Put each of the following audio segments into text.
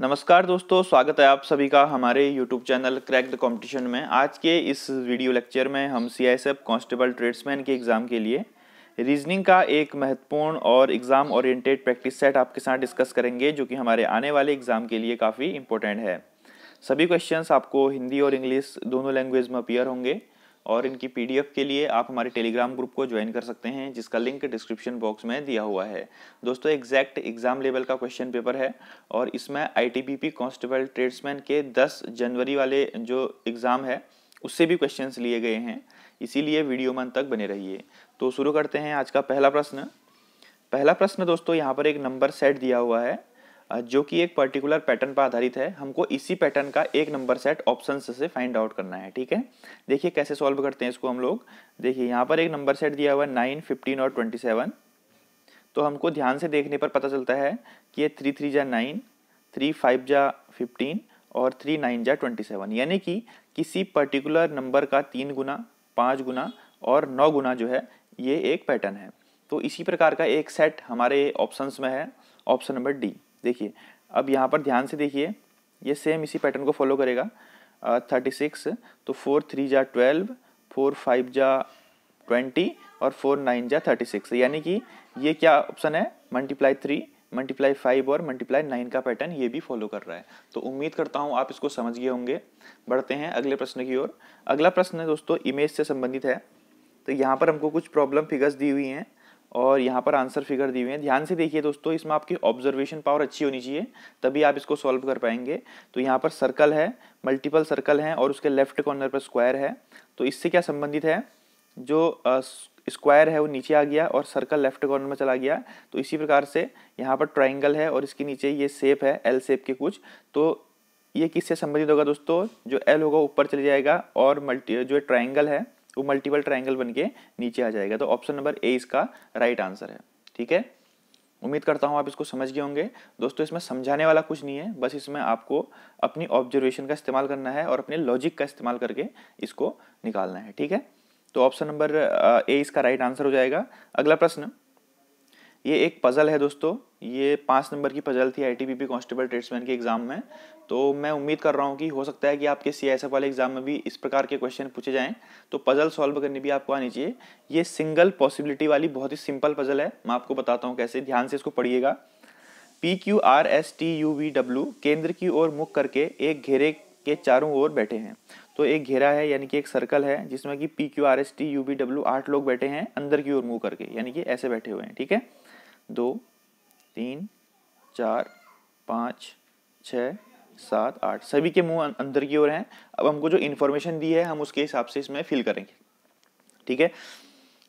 नमस्कार दोस्तों स्वागत है आप सभी का हमारे YouTube channel crack the competition में आज के इस वीडियो लेक्चर में हम C S F constable tradesman के एग्ज़ाम के लिए रीजनिंग का एक महत्वपूर्ण और एग्ज़ाम ओरिएंटेड प्रैक्टिस सेट आपके साथ डिस्कस करेंगे जो कि हमारे आने वाले एग्ज़ाम के लिए काफ़ी इंपॉर्टेंट है सभी क्वेश्चन आपको हिंदी और इंग्लिश दोनों लैंग्वेज में अपियर होंगे और इनकी पीडीएफ के लिए आप हमारे टेलीग्राम ग्रुप को ज्वाइन कर सकते हैं जिसका लिंक डिस्क्रिप्शन बॉक्स में दिया हुआ है दोस्तों एग्जैक्ट एग्जाम लेवल का क्वेश्चन पेपर है और इसमें आई कांस्टेबल ट्रेड्समैन के दस जनवरी वाले जो एग्ज़ाम है उससे भी क्वेश्चन लिए गए हैं इसीलिए वीडियो मन तक बने रहिए तो शुरू करते हैं आज का पहला प्रश्न पहला प्रश्न दोस्तों यहाँ पर एक नंबर सेट दिया हुआ है जो कि एक पर्टिकुलर पैटर्न पर आधारित है हमको इसी पैटर्न का एक नंबर सेट ऑप्शन से फाइंड आउट करना है ठीक है देखिए कैसे सॉल्व करते हैं इसको हम लोग देखिए यहाँ पर एक नंबर सेट दिया हुआ है नाइन फिफ्टीन और ट्वेंटी सेवन तो हमको ध्यान से देखने पर पता चलता है कि ये थ्री थ्री जा नाइन थ्री फाइव जा फिफ्टीन और थ्री नाइन जा ट्वेंटी सेवन यानी कि किसी पर्टिकुलर नंबर का तीन गुना पाँच गुना और नौ गुना जो है ये एक पैटर्न है तो इसी प्रकार का एक सेट हमारे ऑप्शन में है ऑप्शन नंबर डी देखिए अब यहाँ पर ध्यान से देखिए ये सेम इसी पैटर्न को फॉलो करेगा थर्टी सिक्स तो फोर थ्री जा ट्वेल्व फोर फाइव जा ट्वेंटी और फोर नाइन जा थर्टी सिक्स यानी कि ये क्या ऑप्शन है मल्टीप्लाई थ्री मल्टीप्लाई फाइव और मल्टीप्लाई नाइन का पैटर्न ये भी फॉलो कर रहा है तो उम्मीद करता हूँ आप इसको समझ गए होंगे बढ़ते हैं अगले प्रश्न की ओर अगला प्रश्न दोस्तों इमेज से संबंधित है तो यहाँ पर हमको कुछ प्रॉब्लम फिगर्स दी हुई हैं और यहाँ पर आंसर फिगर दी हुई है ध्यान से देखिए दोस्तों इसमें आपकी ऑब्जर्वेशन पावर अच्छी होनी चाहिए तभी आप इसको सॉल्व कर पाएंगे तो यहाँ पर सर्कल है मल्टीपल सर्कल हैं और उसके लेफ्ट कॉर्नर पर स्क्वायर है तो इससे क्या संबंधित है जो स्क्वायर है वो नीचे आ गया और सर्कल लेफ्ट कॉर्नर में चला गया तो इसी प्रकार से यहाँ पर ट्राइंगल है और इसके नीचे ये सेप है एल सेप के कुछ तो ये किससे संबंधित होगा दोस्तों जो एल होगा ऊपर चले जाएगा और मल्टी जो ट्राइंगल है वो मल्टीपल ट्राइंगल बन के नीचे आ जाएगा तो ऑप्शन नंबर ए इसका राइट आंसर है ठीक है उम्मीद करता हूँ आप इसको समझ गए होंगे दोस्तों इसमें समझाने वाला कुछ नहीं है बस इसमें आपको अपनी ऑब्जर्वेशन का इस्तेमाल करना है और अपने लॉजिक का इस्तेमाल करके इसको निकालना है ठीक है तो ऑप्शन नंबर ए इसका राइट आंसर हो जाएगा अगला प्रश्न ये एक पज़ल है दोस्तों ये पाँच नंबर की पज़ल थी आईटीबीपी कांस्टेबल ट्रेड्समैन के एग्ज़ाम में तो मैं उम्मीद कर रहा हूँ कि हो सकता है कि आपके सीआईएसएफ वाले एग्ज़ाम में भी इस प्रकार के क्वेश्चन पूछे जाएं तो पज़ल सॉल्व करने भी आपको आनी चाहिए ये सिंगल पॉसिबिलिटी वाली बहुत ही सिंपल पज़ल है मैं आपको बताता हूँ कैसे ध्यान से इसको पढ़िएगा P Q R S T U V W केंद्र की ओर मुख करके एक घेरे के चारों ओर बैठे हैं तो एक घेरा है यानी कि एक सर्कल है जिसमें कि P Q R S T U B W आठ लोग बैठे हैं अंदर की ओर मुंह करके यानी कि ऐसे बैठे हुए हैं ठीक है दो तीन चार पाँच छ सात आठ सभी के मुंह अं-, अंदर की ओर हैं अब हमको जो इन्फॉर्मेशन दी है हम उसके हिसाब से इसमें फिल करेंगे ठीक है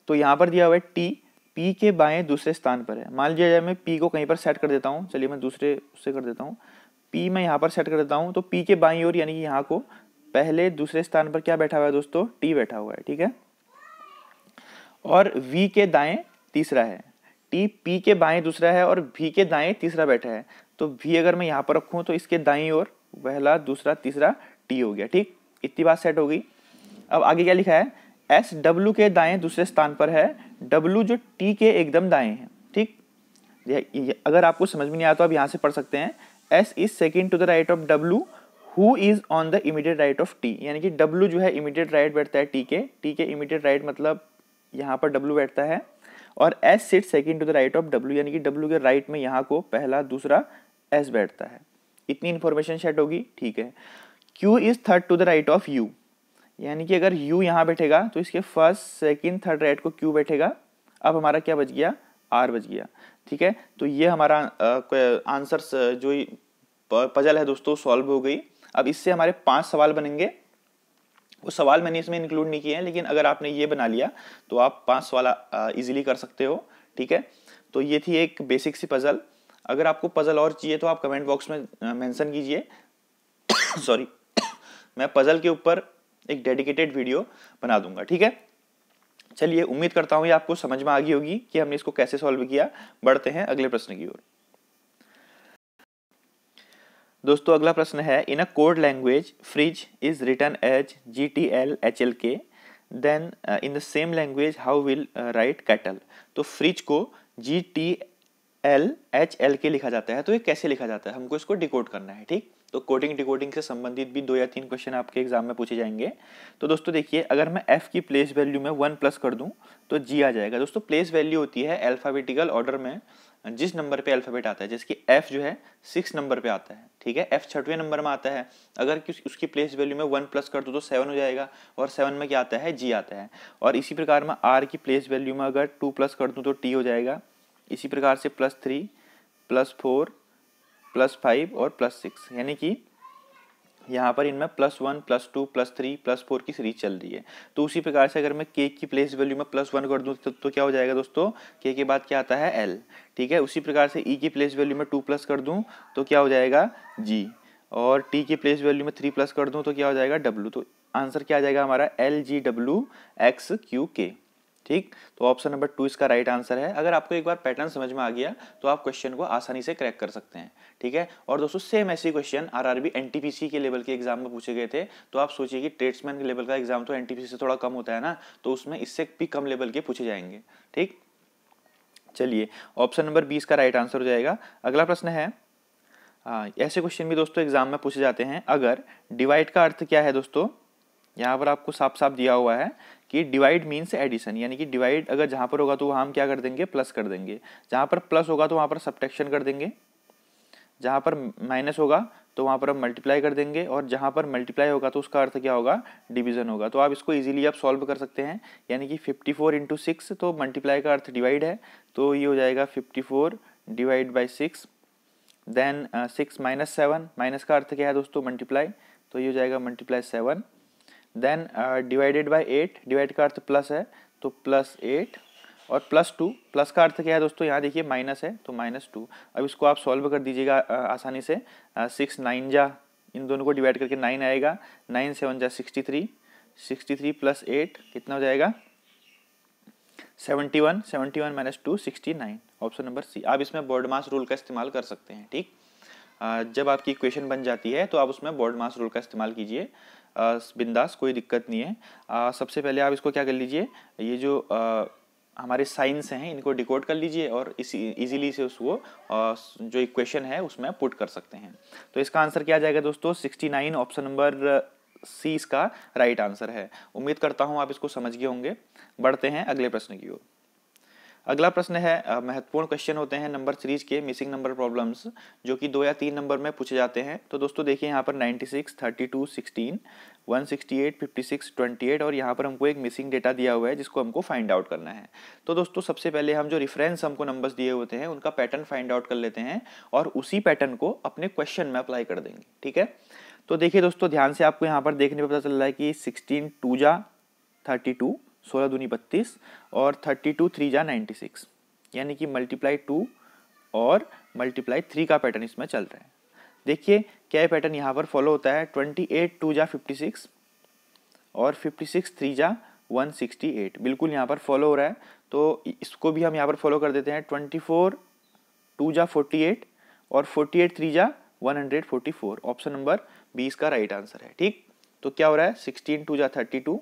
तो यहाँ पर दिया हुआ है टी पी के बाएं दूसरे स्थान पर है मान लिया जाए मैं पी को कहीं पर सेट कर देता हूँ चलिए मैं दूसरे उससे कर देता हूँ पी मैं यहाँ पर सेट कर देता हूँ तो पी के बाई ओर यानी कि यहाँ को पहले दूसरे स्थान पर क्या बैठा हुआ है दोस्तों टी बैठा हुआ है ठीक है और वी के दाएं तीसरा है टी पी के बाएं दूसरा है और भी के दाएं तीसरा बैठा है तो भी अगर मैं यहाँ पर रखूँ तो इसके दाएं और पहला दूसरा तीसरा टी हो गया ठीक इतनी बात सेट हो गई अब आगे क्या लिखा है एस डब्लू के दाएं दूसरे स्थान पर है डब्ल्यू जो टी के एकदम दाएं हैं ठीक अगर आपको समझ में नहीं आया तो आप यहाँ से पढ़ सकते हैं S is second to the right of W who is on the immediate right of T यानी कि डब्ल्यू जो है इमीडिएट राइट बैठता है टी के टी के इमीडिएट राइट मतलब यहाँ पर डब्लू बैठता है और S sit second to the right of W यानी कि डब्ल्यू के राइट में यहाँ को पहला दूसरा एस बैठता है इतनी इन्फॉर्मेशन सेट होगी ठीक है Q is third to the right of U यानी कि अगर यू यहाँ बैठेगा तो इसके फर्स्ट सेकेंड थर्ड राइट को क्यू बैठेगा अब हमारा क्या बच गया आर बच गया ठीक है तो ये हमारा आंसर जो पजल है दोस्तों सॉल्व हो गई अब इससे हमारे पांच सवाल बनेंगे वो सवाल मैंने इसमें इंक्लूड नहीं किए हैं लेकिन अगर आपने ये बना लिया तो आप पाँच सवाल ईजिली कर सकते हो ठीक है तो ये थी एक बेसिक सी पज़ल अगर आपको पज़ल और चाहिए तो आप कमेंट बॉक्स में मैंसन कीजिए सॉरी मैं पज़ल के ऊपर एक डेडिकेटेड वीडियो बना दूंगा ठीक है चलिए उम्मीद करता हूँ ये आपको समझ में आ गई होगी कि हमने इसको कैसे सॉल्व किया बढ़ते हैं अगले प्रश्न की ओर दोस्तों अगला प्रश्न है in a code language fridge is written as G T L H L K then in the same language how will write cattle तो फ्रिज को G T L H L K लिखा जाता है तो ये कैसे लिखा जाता है हमको इसको डिकोड करना है ठीक तो कोडिंग डिकोडिंग से संबंधित भी दो या तीन क्वेश्चन आपके एग्जाम में पूछे जाएंगे तो दोस्तों देखिए अगर मैं एफ़ की प्लेस वैल्यू में वन प्लस कर दूँ तो जी आ जाएगा दोस्तों प्लेस वैल्यू होती है अल्फ़ाबेटिकल ऑर्डर में जिस नंबर पे अल्फ़ाबेट आता है जैसे कि एफ़ जो है सिक्स नंबर पे आता है ठीक है एफ़ छठवें नंबर में आता है अगर कि उसकी प्लेस वैल्यू में वन प्लस कर दो तो सेवन हो जाएगा और सेवन में क्या आता है जी आता है और इसी प्रकार में आर की प्लेस वैल्यू में अगर टू प्लस कर दूँ तो टी हो जाएगा इसी प्रकार से plus three plus four plus five और प्लस सिक्स यानी कि यहाँ पर इनमें plus one plus two plus three plus four की सीरीज चल रही है तो उसी प्रकार से अगर मैं के की प्लेस वैल्यू में प्लस वन कर दूँ तो, तो क्या हो जाएगा दोस्तों के के बाद क्या आता है एल ठीक है उसी प्रकार से ई e की प्लेस वैल्यू में टू प्लस कर दूँ तो क्या हो जाएगा जी और टी की प्लेस वैल्यू में थ्री प्लस कर दूँ तो क्या हो जाएगा डब्ल्यू तो आंसर क्या आ जाएगा हमारा L G W X Q K ठीक तो ऑप्शन नंबर टू इसका राइट आंसर है अगर आपको एक बार पैटर्न समझ में आ गया तो आप क्वेश्चन को आसानी से क्रैक कर सकते हैं ठीक है और दोस्तों सेम ऐसे क्वेश्चन आरआरबी एनटीपीसी के लेवल के एग्जाम में पूछे गए थे तो आप सोचिए कि ट्रेड्समैन के लेवल का एग्जाम तो एनटीपीसी से थोड़ा कम होता है ना तो उसमें इससे भी कम लेवल के पूछे जाएंगे ठीक चलिए ऑप्शन नंबर बीस का राइट आंसर हो जाएगा अगला प्रश्न है आ, ऐसे क्वेश्चन भी दोस्तों एग्जाम में पूछे जाते हैं अगर डिवाइड का अर्थ क्या है दोस्तों यहाँ पर आपको साफ साफ दिया हुआ है कि डिवाइड मीन्स एडिशन यानी कि डिवाइड अगर जहाँ पर होगा तो वहाँ हम क्या कर देंगे प्लस कर देंगे जहाँ पर प्लस होगा तो वहाँ पर सब्ट्रैक्शन कर देंगे जहाँ पर माइनस होगा तो वहाँ पर हम मल्टीप्लाई कर देंगे और जहाँ पर मल्टीप्लाई होगा तो उसका अर्थ क्या होगा डिवीजन होगा तो आप इसको इजीली आप सॉल्व कर सकते हैं यानी कि 54 फोर इंटू सिक्स तो मल्टीप्लाई का अर्थ डिवाइड है तो ये हो जाएगा 54 four divide by six then six minus seven minus का अर्थ क्या है दोस्तों मल्टीप्लाई तो ये हो जाएगा multiply seven then divided by eight divide का अर्थ प्लस है तो प्लस एट और प्लस टू प्लस का अर्थ क्या है दोस्तों यहाँ देखिए माइनस है तो माइनस टू अब इसको आप सॉल्व कर दीजिएगा uh, आसानी से सिक्स uh, नाइन जा इन दोनों को डिवाइड करके नाइन आएगा नाइन सेवन जा sixty three sixty three plus eight कितना हो जाएगा seventy one seventy one minus two sixty nine option number C आप इसमें बॉर्ड मास रूल का इस्तेमाल कर सकते हैं ठीक uh, जब आपकी इक्वेशन बन जाती है तो आप उसमें बॉर्ड मास रूल का इस्तेमाल कीजिए बिंदास कोई दिक्कत नहीं है आ, सबसे पहले आप इसको क्या कर लीजिए ये जो आ, हमारे साइंस हैं इनको डिकोड कर लीजिए और इसी इजीली से उसको जो इक्वेशन है उसमें पुट कर सकते हैं तो इसका आंसर क्या जाएगा दोस्तों sixty nine option number C इसका राइट आंसर है उम्मीद करता हूँ आप इसको समझ गए होंगे बढ़ते हैं अगले प्रश्न की ओर अगला प्रश्न है महत्वपूर्ण क्वेश्चन होते हैं नंबर सीरीज के मिसिंग नंबर प्रॉब्लम्स जो कि दो या तीन नंबर में पूछे जाते हैं तो दोस्तों देखिए यहाँ पर 96, 32, 16, 168, 56, 28 और यहाँ पर हमको एक मिसिंग डेटा दिया हुआ है जिसको हमको फाइंड आउट करना है तो दोस्तों सबसे पहले हम जो रिफरेंस हमको नंबर्स दिए होते हैं उनका पैटर्न फाइंड आउट कर लेते हैं और उसी पैटर्न को अपने क्वेश्चन में अप्लाई कर देंगे ठीक है तो देखिए दोस्तों ध्यान से आपको यहाँ पर देखने पर पता चल रहा है कि सिक्सटीन टू जा थर्टी टू सोलह दूनी बत्तीस और थर्टी टू थ्री जा नाइन्टी सिक्स यानी कि मल्टीप्लाई टू और मल्टीप्लाई थ्री का पैटर्न इसमें चल रहा है देखिए क्या पैटर्न यहाँ पर फॉलो होता है ट्वेंटी एट टू जा फिफ्टी सिक्स और फिफ्टी सिक्स थ्री जा वन सिक्सटी एट बिल्कुल यहाँ पर फॉलो हो रहा है तो इसको भी हम यहाँ पर फॉलो कर देते हैं ट्वेंटी फोर टू जा फोर्टी एट और फोर्टी एट थ्री जा one hundred forty four option number B इसका राइट आंसर है ठीक तो क्या हो रहा है सिक्सटीन टू जा थर्टी टू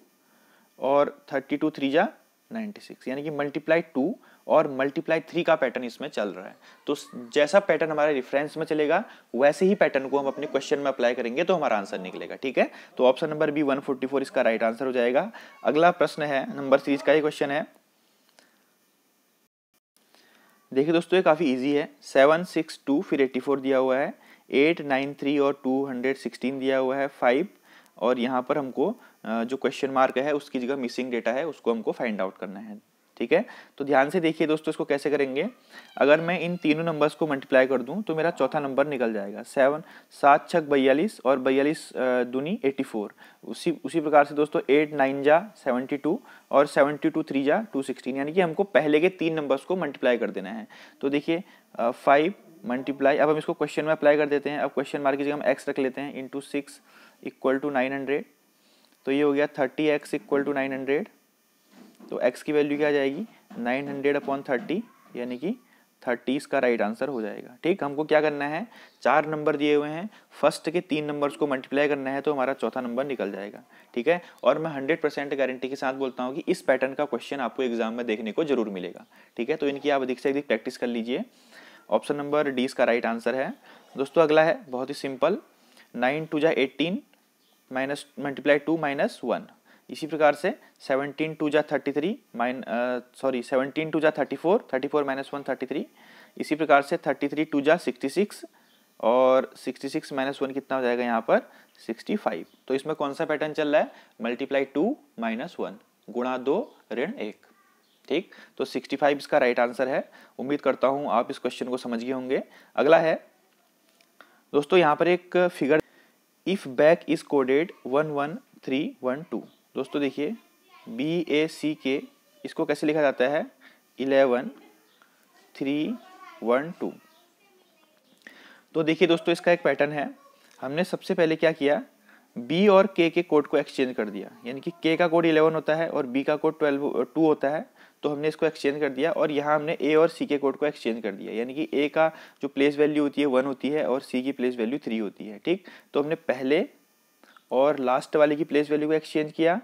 और थर्टी टू थ्री जा नाइन्टी सिक्स यानी कि मल्टीप्लाई टू और मल्टीप्लाई थ्री का पैटर्न इसमें चल रहा है तो जैसा पैटर्न हमारे रिफरेंस में चलेगा वैसे ही पैटर्न को हम अपने क्वेश्चन में अप्लाई करेंगे तो हमारा आंसर निकलेगा ठीक है तो ऑप्शन नंबर बी 144 इसका राइट आंसर हो जाएगा अगला प्रश्न है नंबर सीरीज का ही क्वेश्चन है देखिए दोस्तों ये काफ़ी ईजी है सेवन सिक्स टू फिर एट्टी फोर दिया हुआ है एट नाइन थ्री और टू हंड्रेड सिक्सटीन दिया हुआ है फाइव और यहाँ पर हमको जो क्वेश्चन मार्क है उसकी जगह मिसिंग डेटा है उसको हमको फाइंड आउट करना है ठीक है तो ध्यान से देखिए दोस्तों इसको कैसे करेंगे अगर मैं इन तीनों नंबर्स को मल्टीप्लाई कर दूं तो मेरा चौथा नंबर निकल जाएगा सेवन सात छक बयालीस और बयालीस दूनी एटी फोर उसी उसी प्रकार से दोस्तों एट नाइन जा सेवेंटी टू और सेवेंटी टू थ्री जा टू सिक्सटीन यानी कि हमको पहले के तीन नंबर्स को मल्टीप्लाई कर देना है तो देखिए फाइव मल्टीप्लाई अब हम इसको क्वेश्चन में अप्लाई कर देते हैं अब क्वेश्चन मार्क की जगह हम एक्स रख लेते हैं into six equal to nine hundred तो ये हो गया thirty X equal to nine hundred तो एक्स की वैल्यू क्या आ जाएगी नाइन हंड्रेड अपॉन थर्टी यानी कि थर्टी इसका राइट आंसर हो जाएगा ठीक हमको क्या करना है चार नंबर दिए हुए हैं फर्स्ट के तीन नंबर्स को मल्टीप्लाई करना है तो हमारा चौथा नंबर निकल जाएगा ठीक है और मैं हंड्रेड परसेंट गारंटी के साथ बोलता हूँ कि इस पैटर्न का क्वेश्चन आपको एग्जाम में देखने को जरूर मिलेगा ठीक है तो इनकी आप अधिक से अधिक प्रैक्टिस कर लीजिए ऑप्शन नंबर डी इसका राइट आंसर है दोस्तों अगला है बहुत ही सिंपल नाइन टू जा eighteen minus multiply two minus one इसी प्रकार से सेवनटीन टू जा thirty three mine sorry seventeen two जा thirty four thirty four minus one thirty three इसी प्रकार से थर्टी थ्री टू जा सिक्सटी सिक्स और सिक्सटी सिक्स माइनस वन कितना हो जाएगा यहाँ पर सिक्सटी फाइव तो इसमें कौन सा पैटर्न चल रहा है मल्टीप्लाई टू माइनस वन गुणा दो ऋण एक ठीक तो सिक्सटी फाइव इसका राइट आंसर है उम्मीद करता हूँ आप इस क्वेश्चन को समझ गए होंगे अगला है दोस्तों यहाँ पर एक figure if back is coded one one three one two दोस्तों देखिए बी ए सी के इसको कैसे लिखा जाता है इलेवन थ्री वन टू तो देखिए दोस्तों इसका एक पैटर्न है हमने सबसे पहले क्या किया बी और के के कोड को एक्सचेंज कर दिया यानी कि के का कोड इलेवन होता है और बी का कोड ट्वेल्व टू होता है तो हमने इसको एक्सचेंज कर दिया और यहाँ हमने ए और सी के कोड को एक्सचेंज कर दिया यानी कि ए का जो प्लेस वैल्यू होती है वन होती है और सी की प्लेस वैल्यू थ्री होती है ठीक तो हमने पहले और लास्ट वाले की प्लेस वैल्यू को एक्सचेंज किया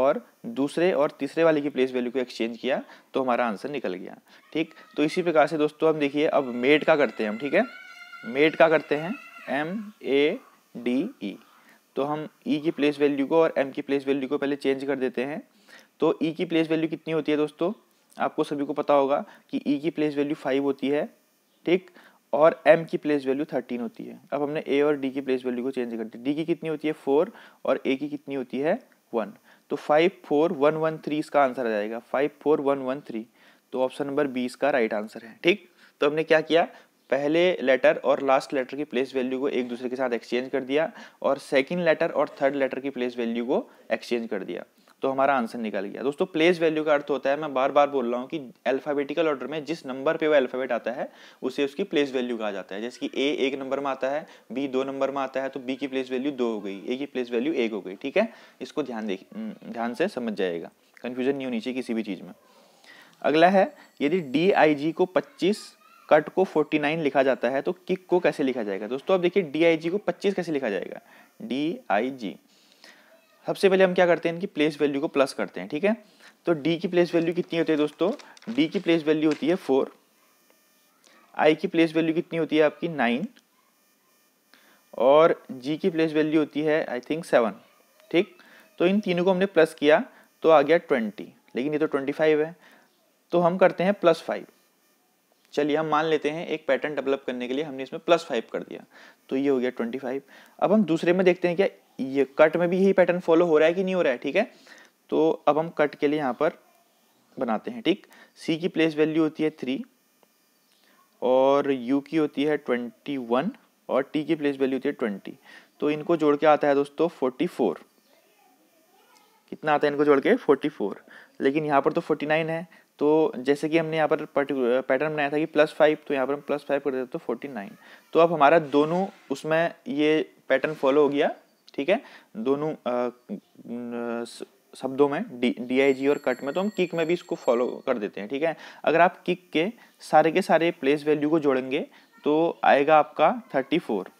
और दूसरे और तीसरे वाले की प्लेस वैल्यू को एक्सचेंज किया तो हमारा आंसर निकल गया ठीक तो इसी प्रकार से दोस्तों हम देखिए अब मेड का करते हैं हम ठीक है मेड का करते हैं एम ए डी ई तो हम ई e की प्लेस वैल्यू को और एम की प्लेस वैल्यू को पहले चेंज कर देते हैं तो ई e की प्लेस वैल्यू कितनी होती है दोस्तों आपको सभी को पता होगा कि ई e की प्लेस वैल्यू फाइव होती है ठीक और एम की प्लेस वैल्यू थर्टीन होती है अब हमने ए और डी की प्लेस वैल्यू को चेंज कर दी डी की कितनी होती है फोर और ए की कितनी होती है वन तो five four one one three इसका आंसर आ जाएगा five four one one three तो ऑप्शन नंबर बी इसका राइट आंसर है ठीक तो हमने क्या किया पहले लेटर और लास्ट लेटर की प्लेस वैल्यू को एक दूसरे के साथ एक्सचेंज कर दिया और सेकेंड लेटर और थर्ड लेटर की प्लेस वैल्यू को एक्सचेंज कर दिया तो हमारा आंसर निकल गया दोस्तों प्लेस वैल्यू का अर्थ होता है मैं बार बार बोल रहा हूँ कि अल्फाबेटिकल ऑर्डर में जिस नंबर पे वो अल्फाबेट आता है उसे उसकी प्लेस वैल्यू कहा जाता है जैसे कि ए एक नंबर में आता है बी दो नंबर में आता है तो बी की प्लेस वैल्यू दो हो गई ए की प्लेस वैल्यू एक हो गई ठीक है इसको ध्यान देख हम्म, ध्यान से समझ जाएगा कन्फ्यूजन नहीं होनी चाहिए किसी भी चीज़ में अगला है यदि डी को पच्चीस कट को नाइन लिखा जाता है तो किक को कैसे लिखा जाएगा दोस्तों अब देखिए डी को पच्चीस कैसे लिखा जाएगा डी सबसे पहले हम क्या करते हैं इनकी प्लेस वैल्यू को प्लस करते हैं ठीक है तो डी की प्लेस वैल्यू कितनी होती है दोस्तों डी की प्लेस वैल्यू होती है फोर आई की प्लेस वैल्यू कितनी होती है आपकी नाइन और जी की प्लेस वैल्यू होती है आई थिंक सेवन ठीक तो इन तीनों को हमने प्लस किया तो आ गया ट्वेंटी लेकिन ये तो ट्वेंटी फाइव है तो हम करते हैं प्लस फाइव चलिए हम मान लेते हैं एक पैटर्न डेवलप करने के लिए हमने इसमें प्लस फाइव कर दिया तो ये हो गया ट्वेंटी फाइव अब हम दूसरे में देखते हैं क्या ये कट में भी यही पैटर्न फॉलो हो रहा है कि नहीं हो रहा है ठीक है तो अब हम कट के लिए यहाँ पर बनाते हैं ठीक सी की प्लेस वैल्यू होती है थ्री और यू की होती है ट्वेंटी वन और टी की प्लेस वैल्यू होती है ट्वेंटी तो इनको जोड़ के आता है दोस्तों फोर्टी फोर कितना आता है इनको जोड़ के फोर्टी फोर लेकिन यहाँ पर तो फोर्टी नाइन है तो जैसे कि हमने यहाँ पर पर्टिकुलर पैटर्न बनाया था कि प्लस फाइव तो यहाँ पर हम प्लस फाइव कर देते तो फोर्टी नाइन तो अब हमारा दोनों उसमें ये पैटर्न फॉलो हो गया ठीक है दोनों शब्दों में डी आई जी और कट में तो हम किक में भी इसको फॉलो कर देते हैं ठीक है अगर आप किक के सारे के सारे प्लेस वैल्यू को जोड़ेंगे तो आएगा आपका थर्टी फोर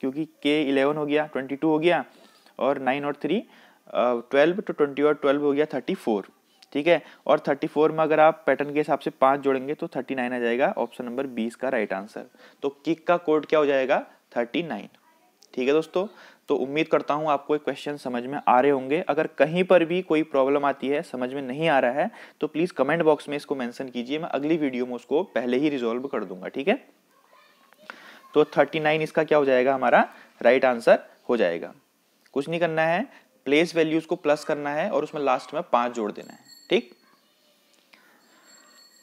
क्योंकि के इलेवन हो गया ट्वेंटी टू हो गया और नाइन और थ्री ट्वेल्व तो ट्वेंटी और ट्वेल्व हो गया थर्टी फोर ठीक है और थर्टी फोर में अगर आप पैटर्न के हिसाब से पाँच जोड़ेंगे तो थर्टी नाइन आ जाएगा ऑप्शन नंबर बीस का राइट आंसर तो किक का कोड क्या हो जाएगा थर्टी नाइन ठीक है दोस्तों तो उम्मीद करता हूँ आपको क्वेश्चन समझ में आ रहे होंगे अगर कहीं पर भी कोई प्रॉब्लम आती है समझ में नहीं आ रहा है तो प्लीज़ कमेंट बॉक्स में इसको मैंशन कीजिए मैं अगली वीडियो में उसको पहले ही रिजोल्व कर दूंगा ठीक है तो नाइन इसका क्या हो जाएगा हमारा राइट right आंसर हो जाएगा कुछ नहीं करना है प्लेस वैल्यूज को प्लस करना है और उसमें लास्ट में पांच जोड़ देना है ठीक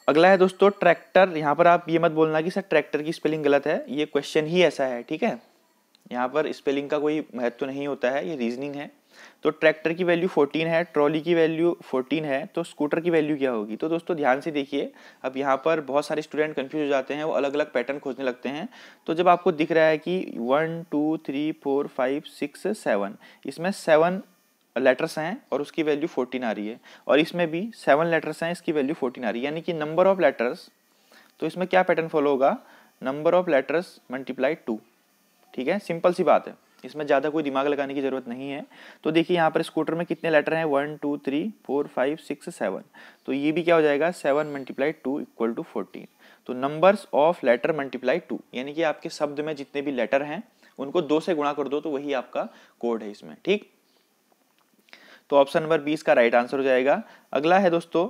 अगला है दोस्तों ट्रैक्टर यहां पर आप ये मत बोलना कि सर ट्रैक्टर की स्पेलिंग गलत है ये क्वेश्चन ही ऐसा है ठीक है यहाँ पर स्पेलिंग का कोई महत्व नहीं होता है ये रीजनिंग है तो ट्रैक्टर की वैल्यू 14 है ट्रॉली की वैल्यू 14 है तो स्कूटर की वैल्यू क्या होगी तो दोस्तों ध्यान से देखिए अब यहाँ पर बहुत सारे स्टूडेंट कंफ्यूज हो जाते हैं वो अलग अलग पैटर्न खोजने लगते हैं तो जब आपको दिख रहा है कि one two three four five six seven इसमें सेवन लेटर्स हैं और उसकी वैल्यू फोर्टीन आ रही है और इसमें भी सेवन लेटर्स हैं इसकी वैल्यू फोर्टीन आ रही है यानी कि नंबर ऑफ लेटर्स तो इसमें क्या पैटर्न फॉलो होगा number of letters multiply two ठीक है सिंपल सी बात है इसमें ज़्यादा कोई दिमाग लगाने की ज़रूरत नहीं है तो देखिए यहाँ पर स्कूटर में कितने लेटर हैं one two three four five six seven तो ये भी क्या हो जाएगा seven multiply two equal to fourteen तो numbers of letter multiply two यानी कि आपके शब्द में जितने भी लेटर हैं उनको दो से गुणा कर दो तो वही आपका कोड है इसमें ठीक तो ऑप्शन नंबर बीस का राइट आंसर हो जाएगा अगला है दोस्तों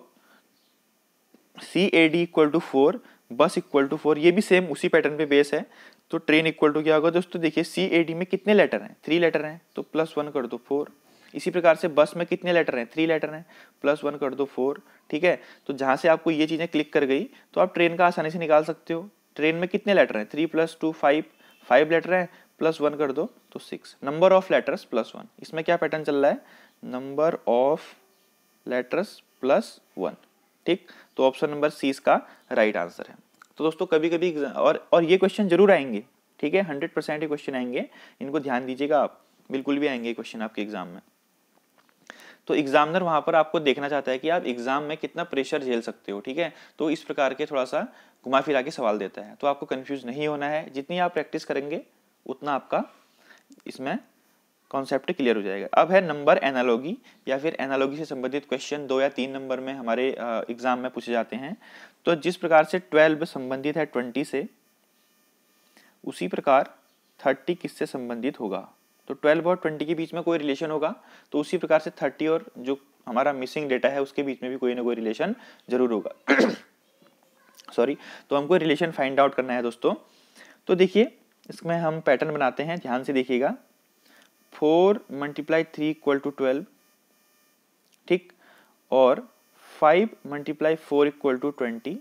C A D equal to four bus equal to four ये भी सेम उसी पैटर्न पे बेस है तो ट्रेन इक्वल टू क्या होगा दोस्तों देखिए सी ए डी में कितने लेटर हैं थ्री लेटर हैं तो प्लस वन कर दो फोर इसी प्रकार से बस में कितने लेटर हैं थ्री लेटर हैं प्लस वन कर दो फोर ठीक है तो जहाँ से आपको ये चीज़ें क्लिक कर गई तो आप ट्रेन का आसानी से निकाल सकते हो ट्रेन में कितने लेटर हैं three plus two five five letter हैं प्लस वन कर दो तो six number of letters plus one इसमें क्या पैटर्न चल रहा है number of letters plus one ठीक तो ऑप्शन नंबर सी इसका राइट आंसर है तो दोस्तों कभी कभी और और ये क्वेश्चन जरूर आएंगे ठीक है हंड्रेड परसेंट ये क्वेश्चन आएंगे इनको ध्यान दीजिएगा आप बिल्कुल भी आएंगे क्वेश्चन आपके एग्जाम में तो एग्जामिनर वहां पर आपको देखना चाहता है कि आप एग्जाम में कितना प्रेशर झेल सकते हो ठीक है तो इस प्रकार के थोड़ा सा घुमा फिरा के सवाल देता है तो आपको कंफ्यूज नहीं होना है जितनी आप प्रैक्टिस करेंगे उतना आपका इसमें कॉन्सेप्ट क्लियर हो जाएगा अब है नंबर एनालॉगी या फिर एनालॉगी से संबंधित क्वेश्चन दो या तीन नंबर में हमारे एग्जाम में पूछे जाते हैं तो जिस प्रकार से ट्वेल्व संबंधित है ट्वेंटी से उसी प्रकार थर्टी किससे संबंधित होगा तो ट्वेल्व और ट्वेंटी के बीच में कोई रिलेशन होगा तो उसी प्रकार से थर्टी और जो हमारा मिसिंग डेटा है उसके बीच में भी कोई ना कोई रिलेशन जरूर होगा सॉरी तो हमको रिलेशन फाइंड आउट करना है दोस्तों तो देखिए इसमें हम पैटर्न बनाते हैं ध्यान से देखिएगा four multiply three equal to twelve ठीक और five multiply four equal to twenty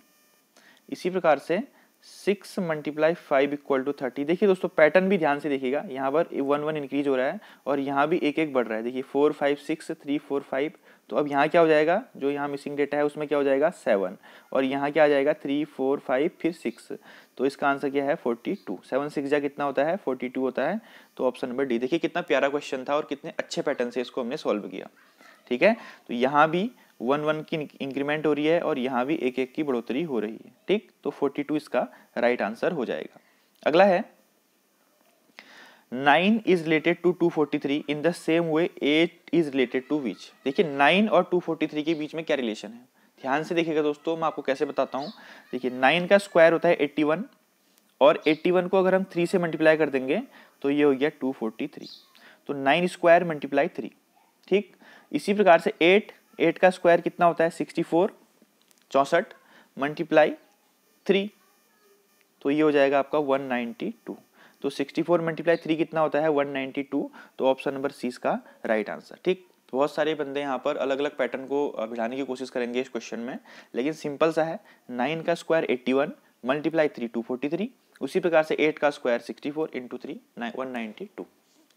इसी प्रकार से six multiply five equal to thirty देखिए दोस्तों पैटर्न भी ध्यान से देखिएगा यहाँ पर वन वन इंक्रीज हो रहा है और यहाँ भी एक एक बढ़ रहा है देखिए four five six three four five तो अब यहाँ क्या हो जाएगा जो यहाँ मिसिंग डेटा है उसमें क्या हो जाएगा सेवन और यहाँ क्या आ जाएगा थ्री फोर फाइव फिर सिक्स तो इसका आंसर क्या है फोर्टी टू सेवन सिक्स जहाँ कितना होता है फोर्टी टू होता है तो ऑप्शन नंबर डी देखिए कितना प्यारा क्वेश्चन था और कितने अच्छे पैटर्न से इसको हमने सॉल्व किया ठीक है तो यहाँ भी वन वन की इंक्रीमेंट हो रही है और यहाँ भी एक एक की बढ़ोतरी हो रही है ठीक तो 42 इसका राइट आंसर हो जाएगा अगला है nine is related to two forty three in the same way eight is related to which देखिए नाइन और टू फोर्टी थ्री के बीच में क्या रिलेशन है ध्यान से देखिएगा दोस्तों मैं आपको कैसे बताता हूँ देखिए नाइन का स्क्वायर होता है एट्टी वन और एट्टी वन को अगर हम थ्री से मल्टीप्लाई कर देंगे तो ये हो गया टू फोर्टी थ्री तो नाइन स्क्वायर मल्टीप्लाई थ्री ठीक इसी प्रकार से एट एट का स्क्वायर कितना होता है सिक्सटी फोर चौंसठ मल्टीप्लाई थ्री तो ये हो जाएगा आपका वन नाइन्टी टू तो सिक्सटी फोर मल्टीप्लाई थ्री कितना होता है वन नाइन्टी टू तो ऑप्शन नंबर सी इसका राइट आंसर ठीक तो बहुत सारे बंदे यहाँ पर अलग अलग पैटर्न को भिड़ाने की कोशिश करेंगे इस क्वेश्चन में लेकिन सिंपल सा है नाइन का square eighty one multiply three two forty three उसी प्रकार से एट का square sixty four into three one ninety two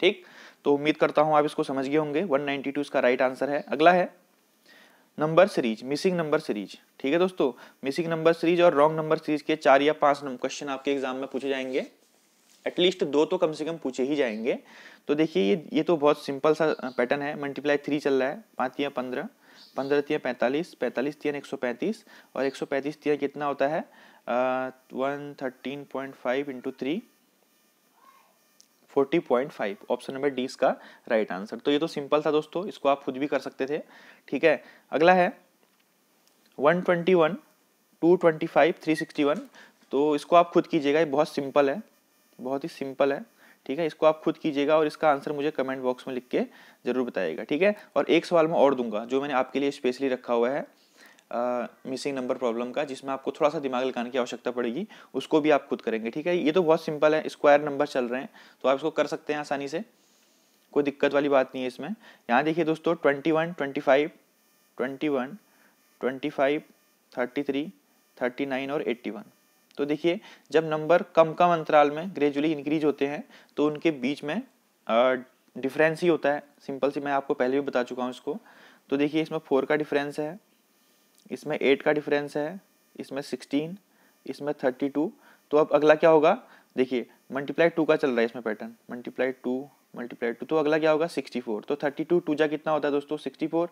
ठीक तो उम्मीद करता हूँ आप इसको समझ गए होंगे वन टू इसका राइट आंसर है अगला है number series missing number series ठीक है दोस्तों मिसिंग नंबर सीरीज और रॉन्ग नंबर सीरीज के चार या पांच क्वेश्चन आपके एग्जाम में पूछे जाएंगे एटलीस्ट दो तो कम से कम पूछे ही जाएंगे तो देखिए ये ये तो बहुत सिंपल सा पैटर्न है मल्टीप्लाई थ्री चल रहा है पाँच या पंद्रह पंद्रह तिया पैंतालीस पैंतालीस तिया एक सौ पैंतीस और एक सौ पैंतीस तिया कितना होता है one thirteen point five into three 40.5 option number D इसका राइट आंसर तो ये तो सिंपल था दोस्तों इसको आप खुद भी कर सकते थे ठीक है अगला है 121 225 361 तो इसको आप खुद कीजिएगा ये बहुत सिंपल है बहुत ही सिंपल है ठीक है इसको आप खुद कीजिएगा और इसका आंसर मुझे कमेंट बॉक्स में लिख के जरूर बताइएगा ठीक है और एक सवाल मैं और दूंगा जो मैंने आपके लिए स्पेशली रखा हुआ है मिसिंग नंबर प्रॉब्लम का जिसमें आपको थोड़ा सा दिमाग लगाने की आवश्यकता पड़ेगी उसको भी आप खुद करेंगे ठीक है ये तो बहुत सिंपल है स्क्वायर नंबर चल रहे हैं तो आप इसको कर सकते हैं आसानी से कोई दिक्कत वाली बात नहीं है इसमें यहाँ देखिए दोस्तों twenty one twenty five twenty one twenty five thirty three thirty nine और एट्टी वन तो देखिए जब नंबर कम कम अंतराल में ग्रेजुअली इंक्रीज होते हैं तो उनके बीच में डिफरेंस ही होता है सिंपल सी मैं आपको पहले भी बता चुका हूँ इसको तो देखिए इसमें फोर का डिफरेंस है इसमें एट का डिफरेंस है इसमें सिक्सटीन इसमें थर्टी टू तो अब अगला क्या होगा देखिए मल्टीप्लाई टू का चल रहा है इसमें pattern multiply two multiply two तो अगला क्या होगा सिक्सटी फोर तो थर्टी टू टू जा कितना होता है दोस्तों सिक्सटी फोर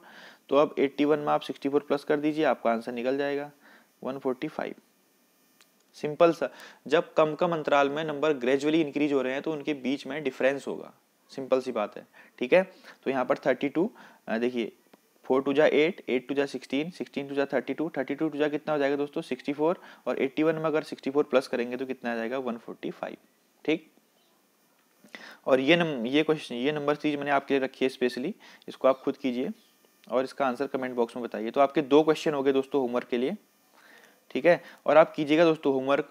तो अब एट्टी वन में आप सिक्सटी फोर प्लस कर दीजिए आपका आंसर निकल जाएगा वन फोर्टी फाइव सिंपल सा जब कम कम अंतराल में नंबर ग्रेजुअली इंक्रीज हो रहे हैं तो उनके बीच में डिफरेंस होगा सिंपल सी बात है ठीक है तो यहाँ पर थर्टी टू देखिए फोर टू जा एट एट टू जा सिक्सटीन सिक्सटीन टू जा thirty two thirty two two जा कितना हो जाएगा दोस्तों सिक्सटी फोर और एट्टी वन में अगर सिक्सटी फोर प्लस करेंगे तो कितना आ जाएगा वन फोर्टी फाइव ठीक और ये नम ये क्वेश्चन ये नंबर चीज मैंने आपके लिए रखी है स्पेशली इसको आप खुद कीजिए और इसका आंसर कमेंट बॉक्स में बताइए तो आपके दो क्वेश्चन हो गए दोस्तों होमवर्क के लिए ठीक है और आप कीजिएगा दोस्तों होमवर्क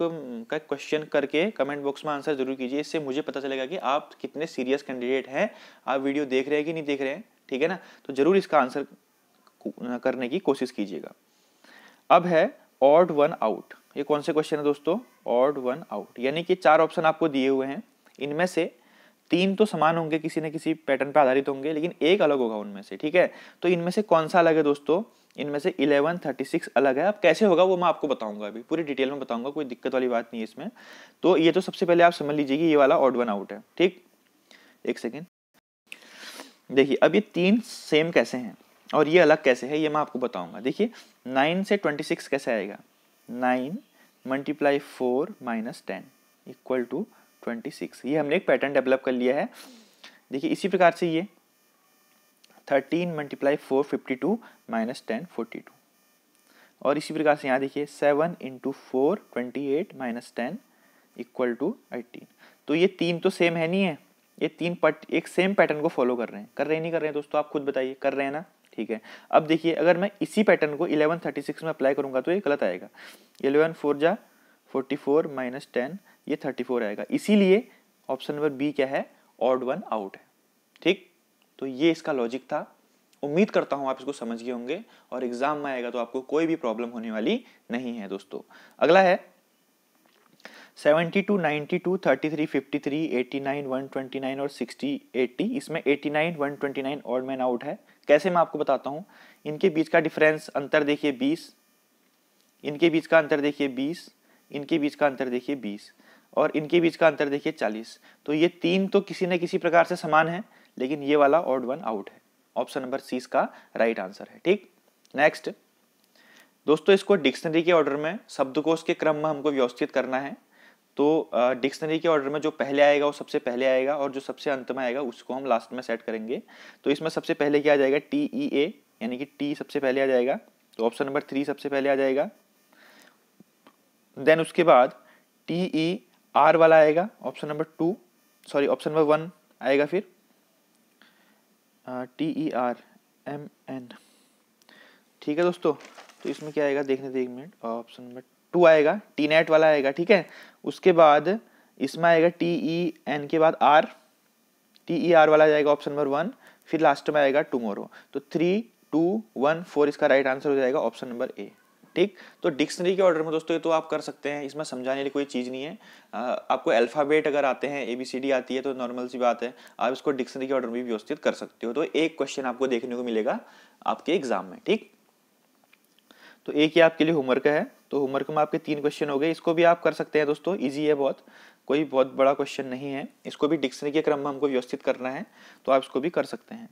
का क्वेश्चन करके कमेंट बॉक्स में आंसर जरूर कीजिए इससे मुझे पता चलेगा कि आप कितने सीरियस कैंडिडेट हैं आप वीडियो देख रहे हैं कि नहीं देख रहे हैं ठीक है ना तो जरूर इसका आंसर करने की कोशिश कीजिएगा अब है ऑड वन आउट ये कौन से क्वेश्चन है दोस्तों ऑड वन आउट यानी कि चार ऑप्शन आपको दिए हुए हैं इनमें से तीन तो समान होंगे किसी न किसी पैटर्न पर आधारित होंगे लेकिन एक अलग होगा उनमें से ठीक है तो इनमें से कौन सा अलग है दोस्तों इनमें से 1136 अलग है अब कैसे होगा वो मैं आपको बताऊंगा अभी पूरी डिटेल में बताऊंगा कोई दिक्कत वाली बात नहीं है इसमें तो ये तो सबसे पहले आप समझ लीजिए कि ये वाला ऑड वन आउट है ठीक एक सेकेंड देखिए अब ये तीन सेम कैसे हैं और ये अलग कैसे है ये मैं आपको बताऊंगा देखिए नाइन से ट्वेंटी सिक्स कैसे आएगा nine multiply four minus ten equal to twenty six ये हमने एक पैटर्न डेवलप कर लिया है देखिए इसी प्रकार से ये thirteen multiply four fifty two minus ten forty two और इसी प्रकार से यहाँ देखिए seven into four twenty eight minus ten equal to eighteen तो ये तीन तो सेम है नहीं है ये तीन पट एक सेम पैटर्न को फॉलो कर रहे हैं कर रहे नहीं कर रहे हैं दोस्तों आप खुद बताइए कर रहे हैं ना ठीक है अब देखिए अगर मैं इसी पैटर्न को 1136 में अप्लाई करूंगा तो ये गलत आएगा इलेवन फोर जा फोर्टी फोर माइनस टेन ये थर्टी फोर आएगा इसीलिए ऑप्शन नंबर बी क्या है ऑड वन आउट है ठीक तो ये इसका लॉजिक था उम्मीद करता हूँ आप इसको समझ गए होंगे और एग्जाम में आएगा तो आपको कोई भी प्रॉब्लम होने वाली नहीं है दोस्तों अगला है 72, 92, 33, 53, 89, 129 और 60, 80 इसमें 89, 129 ऑड मैन आउट है कैसे मैं आपको बताता हूँ इनके बीच का डिफरेंस अंतर देखिए बीस इनके बीच का अंतर देखिए बीस इनके बीच का अंतर देखिए बीस और इनके बीच का अंतर देखिए चालीस तो ये तीन तो किसी न किसी प्रकार से समान है लेकिन ये वाला ऑड वन आउट है ऑप्शन नंबर सी इसका राइट आंसर है ठीक नेक्स्ट दोस्तों इसको डिक्शनरी के ऑर्डर में शब्दकोश के क्रम में हमको व्यवस्थित करना है तो डिक्शनरी के ऑर्डर में जो पहले आएगा वो सबसे पहले आएगा और जो सबसे अंत में आएगा उसको हम लास्ट में सेट करेंगे तो इसमें सबसे पहले क्या आ जाएगा टी ई ए यानी कि टी सबसे पहले आ जाएगा तो ऑप्शन नंबर थ्री सबसे पहले आ जाएगा देन उसके बाद टी ई आर वाला आएगा option number two sorry option number one आएगा फिर T E R M N ठीक है दोस्तों तो इसमें क्या आएगा देखने देख मिनट ऑप्शन नंबर टू आएगा टी नेट वाला आएगा ठीक है उसके बाद इसमें आएगा टी ई एन के बाद आर टी ई आर वाला जाएगा ऑप्शन नंबर वन फिर लास्ट में आएगा टुमोरो तो थ्री टू वन फोर इसका राइट आंसर हो जाएगा ऑप्शन नंबर ए ठीक तो डिक्शनरी के ऑर्डर में दोस्तों ये तो आप कर सकते हैं इसमें समझाने की कोई चीज़ नहीं है आ, आपको अल्फ़ाबेट अगर आते हैं ए बी सी डी आती है तो नॉर्मल सी बात है आप इसको डिक्शनरी के ऑर्डर में भी व्यवस्थित कर सकते हो तो एक क्वेश्चन आपको देखने को मिलेगा आपके एग्जाम में ठीक तो एक ही आपके लिए होमवर्क है तो होमवर्क में आपके तीन क्वेश्चन हो गए इसको भी आप कर सकते हैं दोस्तों इजी है बहुत कोई बहुत बड़ा क्वेश्चन नहीं है इसको भी डिक्शनरी के क्रम में हमको व्यवस्थित करना है तो आप इसको भी कर सकते हैं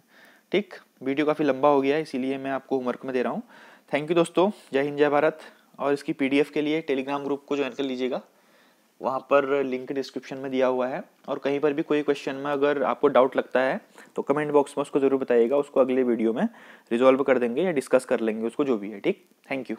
ठीक वीडियो काफ़ी लंबा हो गया है इसीलिए मैं आपको होमवर्क में दे रहा हूँ थैंक यू दोस्तों जय हिंद जय भारत और इसकी पीडीएफ के लिए टेलीग्राम ग्रुप को ज्वाइन कर लीजिएगा वहाँ पर लिंक डिस्क्रिप्शन में दिया हुआ है और कहीं पर भी कोई क्वेश्चन में अगर आपको डाउट लगता है तो कमेंट बॉक्स में उसको ज़रूर बताइएगा उसको अगले वीडियो में रिजॉल्व कर देंगे या डिस्कस कर लेंगे उसको जो भी है ठीक थैंक यू